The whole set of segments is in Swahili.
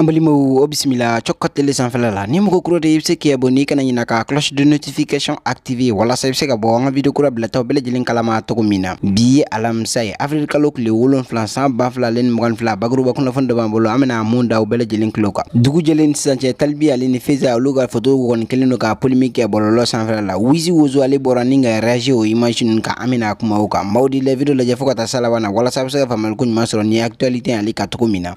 an balimaw o bisimila cokot tele sanfɛla la ni mɔgɔ kura de i be se k'i bo ni kana ɲina ka cloche de notification active walasa i be se ka bɔ an ka video kura bilataw bɛɛ lajɛlen kalama togo min na bi ye alamisa ye afril kalo tile wolonfila san ba fila ale ni mɔgani fila bakuruba kunnafoni dɔ b'an bolo an bena mun da u bɛɛ kilo kan dugu jɛlen ni sisan cɛ talibi ale ni feza olu ka foto kɔni kelen do ka polemik kɛ bɔlɔlɔ sanfɛla la wizi wozo ale bɔra ni ka réagi o image nu kan an bena kuma o kan maw di la video lajɛ fɔɔ ka taa salaba na walasa a be se ka faamalikoɲuman sɔrɔ ni actualité ale ka togo min na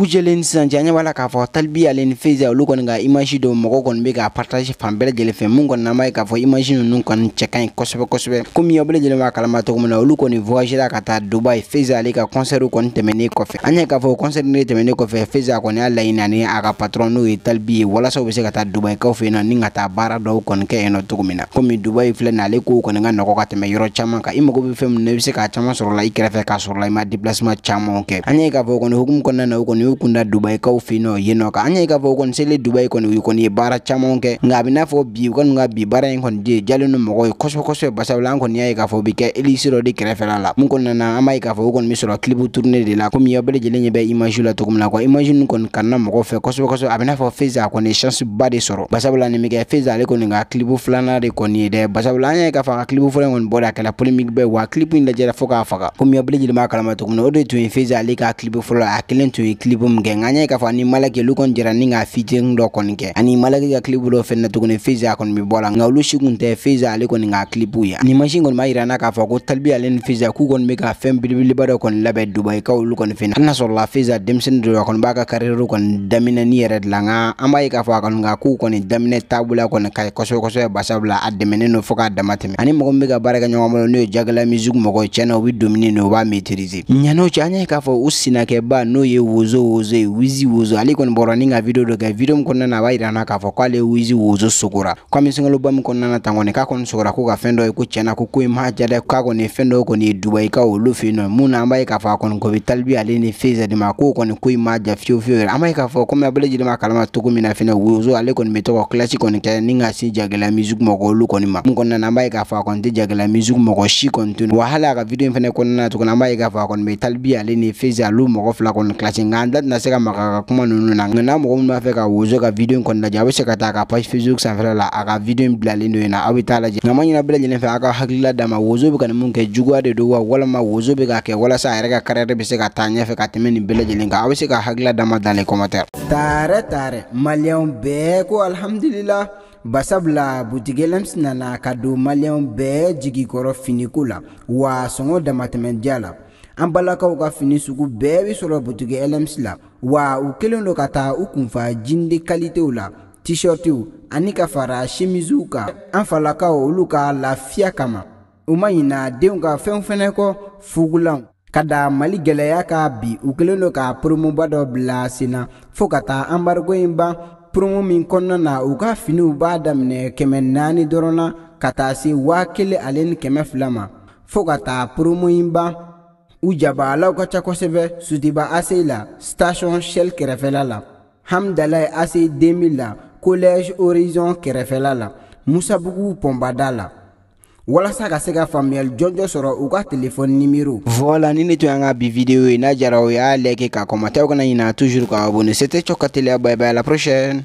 dugu jɛlen sisan cɛ an la k'a fɔ talibi ale ni feza olu kɔni ka image dɔ mɔgɔ kɔni bɛ ka partage fan bɛɛ lajɛlen fɛ mun kɔni n'an b'a k'a fɔ image ninnu kɔni cɛ ka ɲi kosɛbɛ kosɛbɛ komi aw bɛɛ lajɛlen b'a kalama cogo min na olu kɔni voyage ka taa Dubai feza ale ka concert kɔni tɛmɛnen kɔfɛ an y'a k'a fɔ concert ne tɛmɛnen kɔfɛ feza kɔni y'a laɲini ani a ka patron n'o ye talibi ye walasa u bɛ se ka taa Dubai kaw fɛ nɔ ni ka taa baara dɔw kɔni kɛ yen nɔ cogo min na komi Dubai filɛ nin ale ko kɔni ka nɔgɔ ka tɛmɛ yɔrɔ caaman ka i mago bɛ fɛn min na i bɛ se k'a caman sɔrɔla i kɛrɛfɛ k'a sɔrɔ la i ma déplacement camanw kɛ an y'a k'a fɔ kɔni hukumu kɔnɔna na o kɔni u kunda dubai fɛ yen nɔ yen nɔ ka an y'a ye k'a fɔ o kɔni selen dubayi kɔni u kɔni ye baara camanw kɛ nka a bɛ fɔ bi u kɔni ka bi baara in kɔni de jalen don mɔgɔ ye kosɛbɛ kosɛbɛ basabula an kɔni y'a ye k'a fɔ o kɛ elise dɔ de kɛrɛfɛla la n kɔni nana an b'a ye k'a fɔ o kɔni bɛ sɔrɔ kilibu turune de la komi aw bɛɛ lajɛlen ɲɛ bɛ image la cogo min na kuwa image nin kɔni kana mɔgɔ fɛ kosɛbɛ kosɛbɛ a bɛ n'a fɔ feza kɔni ye chance ba de sɔrɔ basabula nin bɛ kɛ feza ale kɔni ka kilibu filanan de kɔni ye dɛ basabula an y'a ye k'a fɔ a ka kilibu fɔlɔ in kɔni a kɛra polémique bɛɛ wa kilipu in lajɛra fo k'a faga komi aw bɛɛ lajɛlen b'a feza ale ka kilipu fɔlɔ a kelen clip mun kɛ nka ɲɛ k'a fɔ ani malaki olu kɔni jɛra ni ka featuring dɔ kɔni kɛ ani malaki ka clip dɔ fɛnɛ na tuguni Feza a kɔni bɛ bɔ la nka olu si kun tɛ Feza ale kɔni ka clip ye ni machine kɔni b'a yira na k'a fɔ ko Talibi ale ni Feza k'u kɔni bɛ ka fɛn belebeleba dɔ kɔni labɛn dubai ka olu kɔni fɛnɛ hali n'a sɔrɔ la Feza denmisɛnnin dɔ a kɔni b'a ka carrière kɔni daminɛni yɛrɛ de la nka an b'a ye k'a fɔ a kɔni ka kow kɔni daminɛ taabolo kɔni ka ɲi kosɛbɛ kosɛbɛ basabula a demene no fo k'a dama ani mɔgɔ min bɛ ka baara kɛ ɲɔgɔn n'o ye jagɛlɛ musique mɔgɔ ye tiɲɛna u b'a maîtriser nyano cɛ an y'a ye k'a u sinakɛba n'o ye Wozo wizo wozo e wizi wozo ali kon boraninga video do ga video min kɔnɔna na a b'a na kafo kwa le wizi wozo sukura kwa an bɛ sunkaloba min na tan kɔni k'a kɔni sogora ko ka fɛn dɔ ye ko tiɲɛna ko ko in m'a ja k'a kɔni ye fɛn dɔ kɔni ye dubayi ka olu fɛ yen na an b'a k'a fɔ a ko bɛ talibi ni feza di maku k'o kɔni ko in fio ja fiyewu fiyewu yɛrɛ an b'a ye k'a fɔ komi a bɛɛ lajɛlen b'a kalama cogo min na fɛnɛ wozo ale kɔni bɛ to ka kilasi kɔni kɛ ni ka se jagɛlɛya musique mɔgɔ olu kɔni ma mun kɔnɔna na an b'a ye k'a fɔ a kɔni tɛ jagɛlɛya musique mɔgɔ si kɔni tɛ wa ka video in kon na tuguni an b'a ye k'a fɔ a kɔni bɛ talibi ale ni feza olu mɔgɔ fila kɔni kilasi nka an da tɛna se ka maga ka kuma ninnu na n'a mɔgɔ minnu b'a fɛ ka wozo ka video in kɔni lajɛ a be se ka ka page facebook sanfɛla la a ka video in bilalen don yen a be bɛ taa lajɛ nka ma ɲina bɛɛ fɛ aw ka hakilila d'a ma wozo ka nin mun kɛ juguya de do wa walama wozo be ka kɛ walasa a yɛrɛ ka kariyɛri bɛ se ka ka tɛmɛ nin bɛɛ lajɛlen kan aw bɛ se ka hakilila d'a ma dans les taarɛ taarɛ maliyɛw bɛɛ ko alhamdulila basabula butigi lems nana ka do maliyɛw bɛɛ kɔrɔ finiko la wa sɔngɔ damatɛmɛdiya la an balakaw ka fini sugu bɛɛ be sɔrɔ butigi lms la wa u kelen do ka taa u kunfa jinde kalitew la tishɔrtiw ani ka fara semisiw kan an falakaw olu ka lafiya kama u ma ɲina denw ka fɛnw fɛnɛ kɔ fugulanw ka da mali gwɛlɛya ka bi u kelen do ka poromoba dɔ bila senna fɔɔ ka taa anbarigo ɲi ban poromo min kɔnɔna na u ka finiw b'a daminɛ kɛmɛ naani dɔrɔn na ka taa se waa kelen ale ni kɛmɛ fila ma fɔɔ ka taa poromo ɲi ban u jabalaw ka ca kosɛbɛ sutiba ase la station shell kɛrɛfɛla la hamdalayi ase 2000 la collège horizon kɛrɛfɛla la musabugu pɔnbada la walasa ka se ka faamuyali jɔnjɔ sɔrɔ u ka telefɔni nimero voila ni ne tun y'an ka bi video ye n'a jara o y'a lɛke ka kɔmatɛw kana ɲina toujours ka abone c'était cɔkateliya bye bye la prochaine